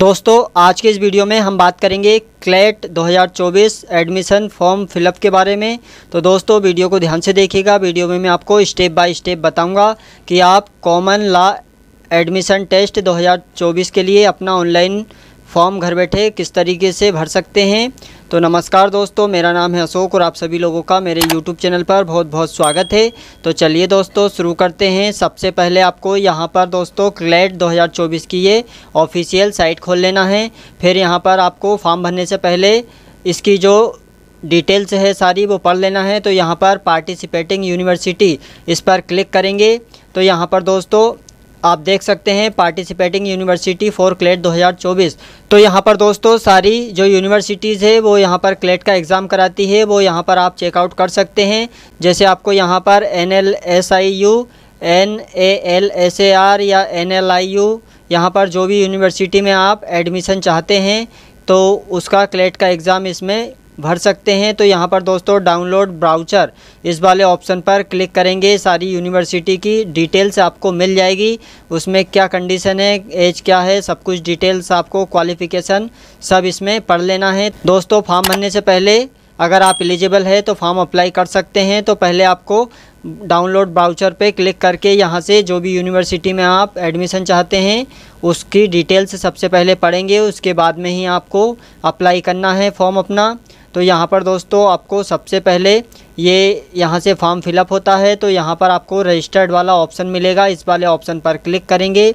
दोस्तों आज के इस वीडियो में हम बात करेंगे क्लेट 2024 एडमिशन फॉर्म फिलअप के बारे में तो दोस्तों वीडियो को ध्यान से देखिएगा वीडियो में मैं आपको स्टेप बाय स्टेप बताऊंगा कि आप कॉमन ला एडमिशन टेस्ट 2024 के लिए अपना ऑनलाइन फॉर्म घर बैठे किस तरीके से भर सकते हैं तो नमस्कार दोस्तों मेरा नाम है अशोक और आप सभी लोगों का मेरे यूट्यूब चैनल पर बहुत बहुत स्वागत है तो चलिए दोस्तों शुरू करते हैं सबसे पहले आपको यहाँ पर दोस्तों क्लेट 2024 की ये ऑफिशियल साइट खोल लेना है फिर यहाँ पर आपको फॉर्म भरने से पहले इसकी जो डिटेल्स है सारी वो पढ़ लेना है तो यहाँ पर पार्टिसिपेटिंग यूनिवर्सिटी इस पर क्लिक करेंगे तो यहाँ पर दोस्तों आप देख सकते हैं पार्टिसिपेटिंग यूनिवर्सिटी फॉर क्लेट 2024 तो यहाँ पर दोस्तों सारी जो यूनिवर्सिटीज़ है वो यहाँ पर क्लेट का एग्ज़ाम कराती है वो यहाँ पर आप चेकआउट कर सकते हैं जैसे आपको यहाँ पर N L S I U N A L S A R या एन एल आई यू यहाँ पर जो भी यूनिवर्सिटी में आप एडमिशन चाहते हैं तो उसका क्लेट का एग्ज़ाम इसमें भर सकते हैं तो यहाँ पर दोस्तों डाउनलोड ब्राउचर इस वाले ऑप्शन पर क्लिक करेंगे सारी यूनिवर्सिटी की डिटेल्स आपको मिल जाएगी उसमें क्या कंडीशन है एज क्या है सब कुछ डिटेल्स आपको क्वालिफिकेशन सब इसमें पढ़ लेना है दोस्तों फॉर्म भरने से पहले अगर आप एलिजिबल है तो फॉर्म अप्लाई कर सकते हैं तो पहले आपको डाउनलोड ब्राउचर पे क्लिक करके यहाँ से जो भी यूनिवर्सिटी में आप एडमिशन चाहते हैं उसकी डिटेल्स सबसे पहले पढ़ेंगे उसके बाद में ही आपको अप्लाई करना है फॉर्म अपना तो यहाँ पर दोस्तों आपको सबसे पहले ये यहाँ से फॉर्म फिलअप होता है तो यहाँ पर आपको रजिस्टर्ड वाला ऑप्शन मिलेगा इस वाले ऑप्शन पर क्लिक करेंगे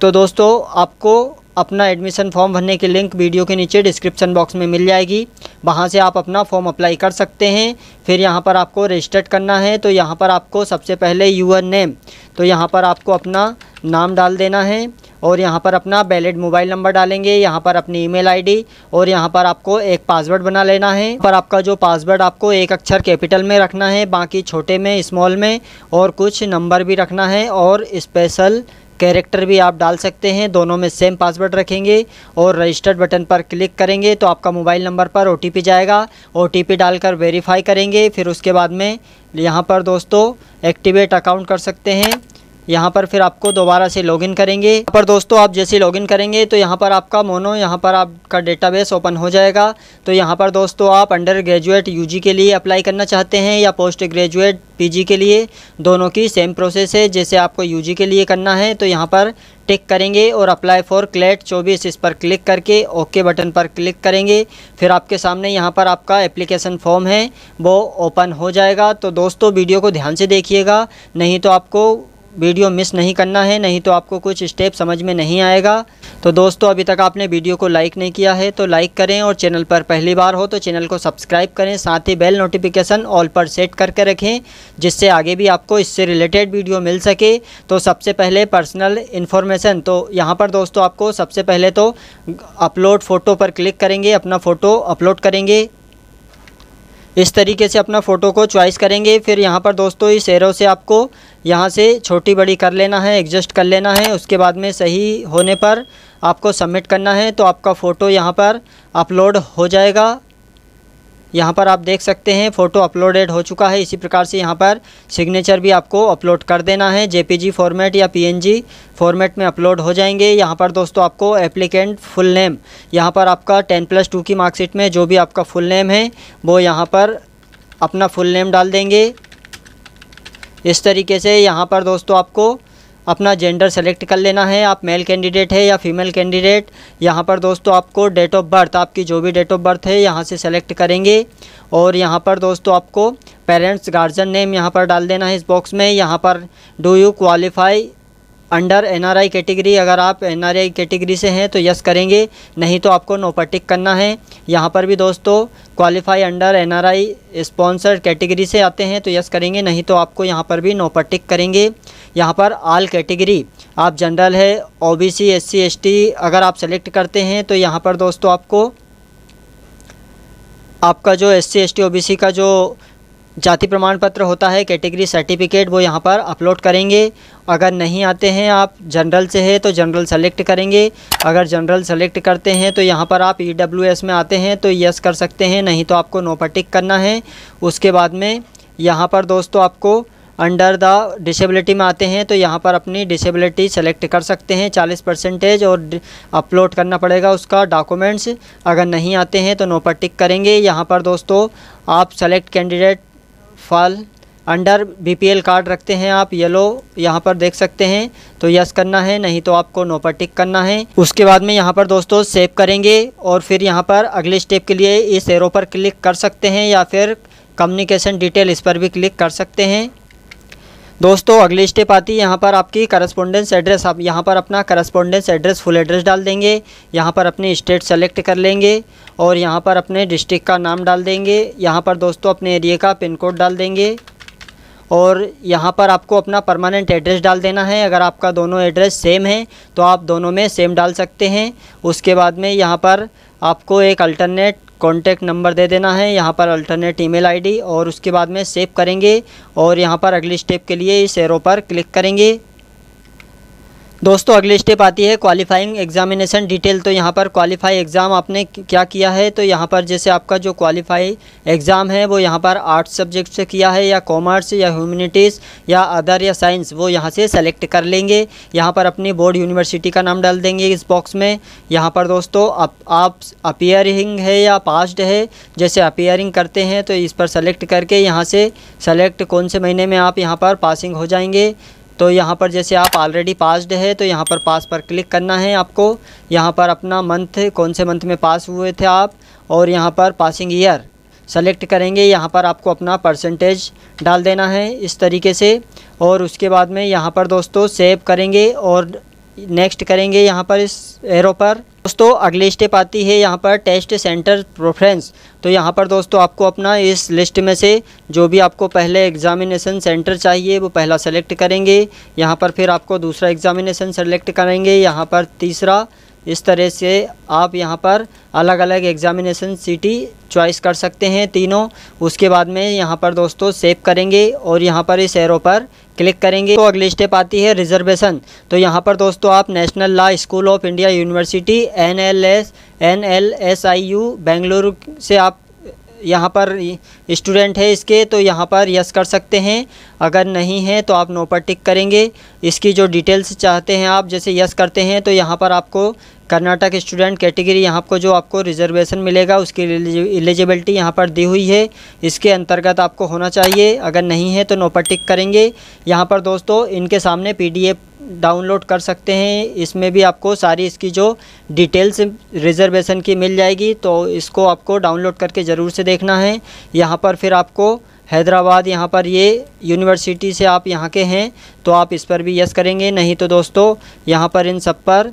तो दोस्तों आपको अपना एडमिशन फॉर्म भरने की लिंक वीडियो के नीचे डिस्क्रिप्शन बॉक्स में मिल जाएगी वहाँ से आप अपना फॉर्म अप्लाई कर सकते हैं फिर यहाँ पर आपको रजिस्टर्ड करना है तो यहाँ पर आपको सबसे पहले यूअर नेम तो यहाँ पर आपको अपना नाम डाल देना है और यहाँ पर अपना बैलेट मोबाइल नंबर डालेंगे यहाँ पर अपनी ईमेल आईडी और यहाँ पर आपको एक पासवर्ड बना लेना है पर आपका जो पासवर्ड आपको एक अक्षर कैपिटल में रखना है बाकी छोटे में स्मॉल में और कुछ नंबर भी रखना है और स्पेशल कैरेक्टर भी आप डाल सकते हैं दोनों में सेम पासवर्ड रखेंगे और रजिस्टर्ड बटन पर क्लिक करेंगे तो आपका मोबाइल नंबर पर ओ जाएगा ओ डालकर वेरीफाई करेंगे फिर उसके बाद में यहाँ पर दोस्तों एक्टिवेट अकाउंट कर सकते हैं यहाँ पर फिर आपको दोबारा से लॉगिन करेंगे यहाँ पर दोस्तों आप जैसे लॉगिन करेंगे तो यहाँ पर आपका मोनो यहाँ पर आपका डेटाबेस ओपन हो जाएगा तो यहाँ पर दोस्तों आप अंडर ग्रेजुएट यूजी के लिए अप्लाई करना चाहते हैं या पोस्ट ग्रेजुएट पीजी के लिए दोनों की सेम प्रोसेस है जैसे आपको यू के लिए करना है तो यहाँ पर टिक करेंगे और अप्लाई फॉर क्लेट चौबीस इस पर क्लिक करके ओके बटन पर क्लिक करेंगे फिर आपके सामने यहाँ पर आपका एप्लीकेशन फॉर्म है वो ओपन हो जाएगा तो दोस्तों वीडियो को ध्यान से देखिएगा नहीं तो आपको वीडियो मिस नहीं करना है नहीं तो आपको कुछ स्टेप समझ में नहीं आएगा तो दोस्तों अभी तक आपने वीडियो को लाइक नहीं किया है तो लाइक करें और चैनल पर पहली बार हो तो चैनल को सब्सक्राइब करें साथ ही बेल नोटिफिकेशन ऑल पर सेट करके रखें जिससे आगे भी आपको इससे रिलेटेड वीडियो मिल सके तो सबसे पहले पर्सनल इन्फॉर्मेशन तो यहाँ पर दोस्तों आपको सबसे पहले तो अपलोड फ़ोटो पर क्लिक करेंगे अपना फ़ोटो अपलोड करेंगे इस तरीके से अपना फ़ोटो को चॉइस करेंगे फिर यहाँ पर दोस्तों इस एरो से आपको यहाँ से छोटी बड़ी कर लेना है एडजस्ट कर लेना है उसके बाद में सही होने पर आपको सबमिट करना है तो आपका फ़ोटो यहाँ पर अपलोड हो जाएगा यहाँ पर आप देख सकते हैं फ़ोटो अपलोडेड हो चुका है इसी प्रकार से यहाँ पर सिग्नेचर भी आपको अपलोड कर देना है जेपीजी फॉर्मेट या पीएनजी फॉर्मेट में अपलोड हो जाएंगे यहाँ पर दोस्तों आपको एप्लीकेंट फुल नेम यहाँ पर आपका टेन प्लस टू की मार्कशीट में जो भी आपका फुल नेम है वो यहाँ पर अपना फुल नेम डाल देंगे इस तरीके से यहाँ पर दोस्तों आपको अपना जेंडर सेलेक्ट कर लेना है आप मेल कैंडिडेट है या फीमेल कैंडिडेट यहाँ पर दोस्तों आपको डेट ऑफ बर्थ आपकी जो भी डेट ऑफ बर्थ है यहाँ से सेलेक्ट करेंगे और यहाँ पर दोस्तों आपको पेरेंट्स गार्जियन नेम यहाँ पर डाल देना है इस बॉक्स में यहाँ पर do you qualify under I category अगर आप आई कैटेगरी से हैं तो यस करेंगे नहीं तो आपको नोपटिक करना है यहाँ पर भी दोस्तों qualify under I sponsor category से आते हैं तो यस करेंगे नहीं तो आपको यहाँ पर भी नोपटिक करेंगे यहाँ पर आल कैटेगरी आप जनरल है ओबीसी एससी एसटी अगर आप सेलेक्ट करते हैं तो यहाँ पर दोस्तों आपको आपका जो S C S T O B C का जो जाति प्रमाण पत्र होता है कैटेगरी सर्टिफिकेट वो यहाँ पर अपलोड करेंगे अगर नहीं आते हैं आप जनरल से है तो जनरल सेलेक्ट करेंगे अगर जनरल सेलेक्ट करते हैं तो यहाँ पर आप ई डब्ल्यू एस में आते हैं तो यस कर सकते हैं नहीं तो आपको नो पर टिक करना है उसके बाद में यहाँ पर दोस्तों आपको अंडर द डिसेबिलिटी में आते हैं तो यहाँ पर अपनी डिसेबिलिटी सेलेक्ट कर सकते हैं चालीस परसेंटेज और अपलोड करना पड़ेगा उसका डॉक्यूमेंट्स अगर नहीं आते हैं तो नो पर टिक करेंगे यहाँ पर दोस्तों आप select candidate fall under BPL card रखते हैं आप येलो यहाँ पर देख सकते हैं तो यस करना है नहीं तो आपको नो पर टिक करना है उसके बाद में यहाँ पर दोस्तों सेव करेंगे और फिर यहाँ पर अगले स्टेप के लिए इस एरो पर क्लिक कर सकते हैं या फिर कम्युनिकेशन डिटेल इस पर भी क्लिक कर सकते हैं दोस्तों अगली स्टेप आती है यहाँ पर आपकी करस्पोंडेंस एड्रेस आप यहाँ पर अपना करस्पोंडेंस एड्रेस फुल एड्रेस डाल देंगे यहाँ पर अपने स्टेट सेलेक्ट कर लेंगे और यहाँ पर अपने डिस्ट्रिक्ट का नाम डाल देंगे यहाँ पर दोस्तों अपने एरिए का पिन कोड डाल देंगे और यहाँ पर आपको अपना परमानेंट एड्रेस डाल देना है अगर आपका दोनों एड्रेस सेम है तो आप दोनों में सेम डाल सकते हैं उसके बाद में यहाँ पर आपको एक अल्टरनेट कॉन्टैक्ट नंबर दे देना है यहाँ पर अल्टरनेट ईमेल आईडी और उसके बाद में सेव करेंगे और यहाँ पर अगले स्टेप के लिए इस एरो पर क्लिक करेंगे दोस्तों अगली स्टेप आती है क्वालिफाइंग एग्जामिनेशन डिटेल तो यहाँ पर क्वालिफाई एग्ज़ाम आपने क्या किया है तो यहाँ पर जैसे आपका जो क्वालिफाई एग्ज़ाम है वो यहाँ पर आर्ट्स सब्जेक्ट से किया है या कॉमर्स या ह्यूमनिटीज़ या अदर या साइंस वो यहाँ से सेलेक्ट कर लेंगे यहाँ पर अपनी बोर्ड यूनिवर्सिटी का नाम डाल देंगे इस बॉक्स में यहाँ पर दोस्तों आप, आप अपियरिंग है या पास्ट है जैसे अपियरिंग करते हैं तो इस पर सेलेक्ट करके यहाँ से सेलेक्ट कौन से महीने में आप यहाँ पर पासिंग हो जाएंगे तो यहाँ पर जैसे आप ऑलरेडी पासड है तो यहाँ पर पास पर क्लिक करना है आपको यहाँ पर अपना मंथ कौन से मंथ में पास हुए थे आप और यहाँ पर पासिंग ईयर सेलेक्ट करेंगे यहाँ पर आपको अपना परसेंटेज डाल देना है इस तरीके से और उसके बाद में यहाँ पर दोस्तों सेव करेंगे और नेक्स्ट करेंगे यहाँ पर इस एरो पर दोस्तों अगली स्टेप आती है यहाँ पर टेस्ट सेंटर प्रोफ्रेंस तो यहाँ पर दोस्तों आपको अपना इस लिस्ट में से जो भी आपको पहले एग्ज़ामिनेशन सेंटर चाहिए वो पहला सेलेक्ट करेंगे यहाँ पर फिर आपको दूसरा एग्ज़ामिनेशन सेलेक्ट करेंगे यहाँ पर तीसरा इस तरह से आप यहाँ पर अलग अलग एग्ज़ामिनेशन सिटी चॉइस कर सकते हैं तीनों उसके बाद में यहाँ पर दोस्तों सेव करेंगे और यहाँ पर इस एरो पर क्लिक करेंगे तो अगली स्टेप आती है रिजर्वेशन तो यहाँ पर दोस्तों आप national law school of India university N L S N L S I U Bengaluru से आप यहाँ पर स्टूडेंट है इसके तो यहाँ पर यस कर सकते हैं अगर नहीं है तो आप नो पर टिक करेंगे इसकी जो डिटेल्स चाहते हैं आप जैसे यस करते हैं तो यहाँ पर आपको कर्नाटक स्टूडेंट कैटेगरी यहाँ को जो आपको रिजर्वेशन मिलेगा उसकी एलिजिबिलिटी यहाँ पर दी हुई है इसके अंतर्गत आपको होना चाहिए अगर नहीं है तो नो पर टिक करेंगे यहाँ पर दोस्तों इनके सामने पी डाउनलोड कर सकते हैं इसमें भी आपको सारी इसकी जो डिटेल्स रिजर्वेशन की मिल जाएगी तो इसको आपको डाउनलोड करके ज़रूर से देखना है यहाँ पर फिर आपको हैदराबाद यहाँ पर ये यूनिवर्सिटी से आप यहाँ के हैं तो आप इस पर भी यस करेंगे नहीं तो दोस्तों यहाँ पर इन सब पर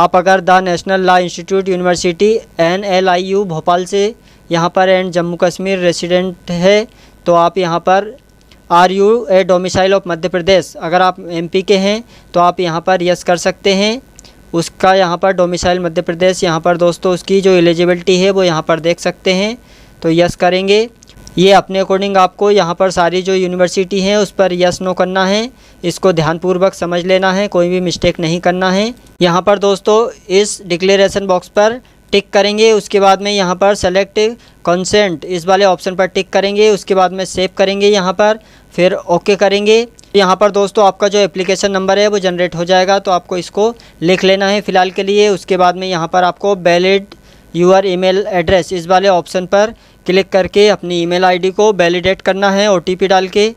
आप अगर the national law institute university N L I U Bhopal से यहाँ पर एंड जम्मू कश्मीर रेसिडेंट है तो आप यहाँ पर are you a domicile of Madhya Pradesh अगर आप एमपी के हैं तो आप यहाँ पर यस कर सकते हैं उसका यहाँ पर डोमिसाइल मध्य प्रदेश यहाँ पर दोस्तों उसकी जो एलिजिबिलिटी है वो यहाँ पर देख सकते हैं तो यस करेंगे ये अपने अकॉर्डिंग आपको यहाँ पर सारी जो यूनिवर्सिटी हैं उस पर यस नो करना है इसको ध्यानपूर्वक समझ लेना है कोई भी मिस्टेक नहीं करना है यहाँ पर दोस्तों इस डिक्लेरेशन बॉक्स पर टिक करेंगे उसके बाद में यहाँ पर सेलेक्ट कंसेंट इस वाले ऑप्शन पर टिक करेंगे उसके बाद में सेव करेंगे यहाँ पर फिर ओके करेंगे यहाँ पर दोस्तों आपका जो एप्लीकेशन नंबर है वो जनरेट हो जाएगा तो आपको इसको लिख लेना है फ़िलहाल के लिए उसके बाद में यहाँ पर आपको वैलिड यूआर ईमेल एड्रेस इस वाले ऑप्शन पर क्लिक करके अपनी ईमेल आईडी को वैलिडेट करना है ओटीपी डाल के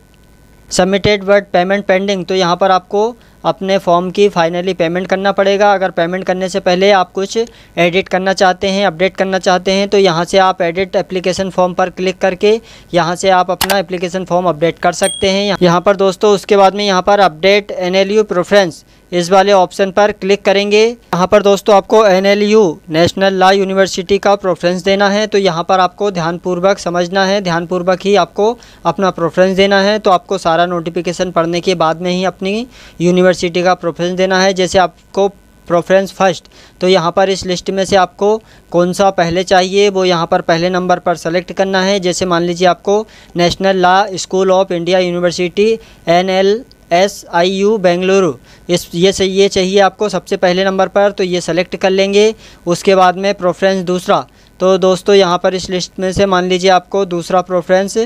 सबमिटेड वर्ड पेमेंट पेंडिंग तो यहाँ पर आपको अपने फॉर्म की फाइनली पेमेंट करना पड़ेगा अगर पेमेंट करने से पहले आप कुछ एडिट करना चाहते हैं अपडेट करना चाहते हैं तो यहाँ से आप एडिट एप्लीकेशन फॉर्म पर क्लिक करके यहाँ से आप अपना एप्लीकेशन फॉर्म अपडेट कर सकते हैं यहाँ पर दोस्तों उसके बाद में यहाँ पर अपडेट एन एल प्रेफरेंस इस वाले ऑप्शन पर क्लिक करेंगे यहाँ पर दोस्तों आपको एन नेशनल लॉ यूनिवर्सिटी का प्रोफ्रेंस देना है तो यहाँ पर आपको ध्यानपूर्वक समझना है ध्यानपूर्वक ही आपको अपना प्रोफ्रेंस देना है तो आपको सारा नोटिफिकेशन पढ़ने के बाद में ही अपनी यूनिवर्सिटी का प्रोफ्रेंस देना है जैसे आपको प्रोफ्रेंस फर्स्ट तो यहाँ पर इस लिस्ट में से आपको कौन सा पहले चाहिए वो यहाँ पर पहले नंबर पर सेलेक्ट करना है जैसे मान लीजिए आपको national law school of India university N L S I U Bengaluru इस ये ये चाहिए आपको सबसे पहले नंबर पर तो ये सेलेक्ट कर लेंगे उसके बाद में प्रोफ्रेंस दूसरा तो दोस्तों यहाँ पर इस लिस्ट में से मान लीजिए आपको दूसरा प्रोफ्रेंस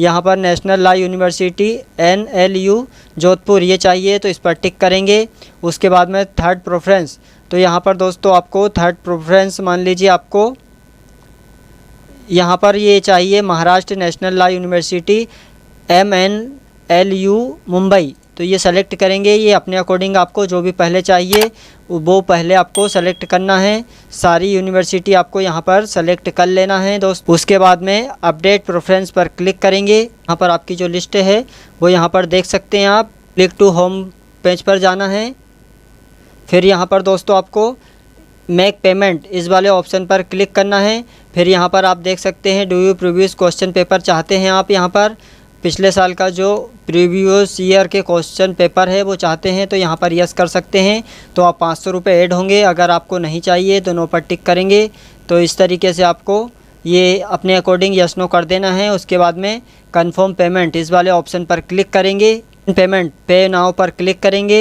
यहाँ पर national law university N L U Jodhpur ये चाहिए तो इस पर टिक करेंगे उसके बाद में थर्ड प्रोफ्रेंस तो यहाँ पर दोस्तों आपको थर्ड प्रोफ्रेंस मान लीजिए आपको यहाँ पर ये चाहिए Maharashtra national law university M N L U Mumbai तो ये सेलेक्ट करेंगे ये अपने अकॉर्डिंग आपको जो भी पहले चाहिए वो पहले आपको सेलेक्ट करना है सारी यूनिवर्सिटी आपको यहाँ पर सेलेक्ट कर लेना है दोस्त उसके बाद में अपडेट प्रोफ्रेंस पर क्लिक करेंगे यहाँ पर आपकी जो लिस्ट है वो यहाँ पर देख सकते हैं आप क्लिक टू होम पेज पर जाना है फिर यहाँ पर दोस्तों आपको मेक पेमेंट इस वाले ऑप्शन पर क्लिक करना है फिर यहाँ पर आप देख सकते हैं do you previous question paper चाहते हैं आप यहाँ पर पिछले साल का जो प्रीवियस ईयर के क्वेश्चन पेपर है वो चाहते हैं तो यहाँ पर यस कर सकते हैं तो आप पाँच सौ रुपये ऐड होंगे अगर आपको नहीं चाहिए तो नो पर टिक करेंगे तो इस तरीके से आपको ये अपने अकॉर्डिंग यस नो कर देना है उसके बाद में कंफर्म पेमेंट इस वाले ऑप्शन पर क्लिक करेंगे पेमेंट पे नाव पर क्लिक करेंगे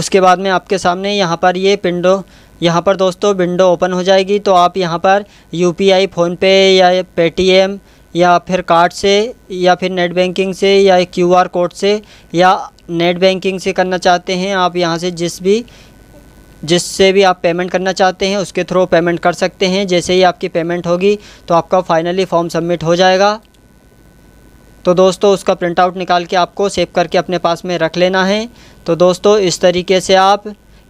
उसके बाद में आपके सामने यहाँ पर ये पिंडो यहाँ पर दोस्तों विंडो ओपन हो जाएगी तो आप यहाँ पर यू पी आई फ़ोनपे या पेटीएम या फिर कार्ड से या फिर नेट बैंकिंग से या क्यूआर कोड से या नेट बैंकिंग से करना चाहते हैं आप यहाँ से जिस भी जिससे भी आप पेमेंट करना चाहते हैं उसके थ्रू पेमेंट कर सकते हैं जैसे ही आपकी पेमेंट होगी तो आपका फाइनली फॉर्म सबमिट हो जाएगा तो दोस्तों उसका प्रिंट आउट निकाल के आपको सेव करके अपने पास में रख लेना है तो दोस्तों इस तरीके से आप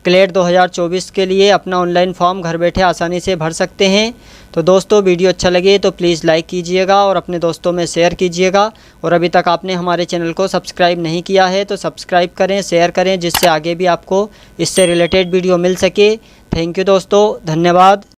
क्लेट 2024 के लिए अपना ऑनलाइन फॉर्म घर बैठे आसानी से भर सकते हैं तो दोस्तों वीडियो अच्छा लगे तो प्लीज़ लाइक कीजिएगा और अपने दोस्तों में शेयर कीजिएगा और अभी तक आपने हमारे चैनल को सब्सक्राइब नहीं किया है तो सब्सक्राइब करें शेयर करें जिससे आगे भी आपको इससे रिलेटेड वीडियो मिल सके थैंक यू दोस्तों धन्यवाद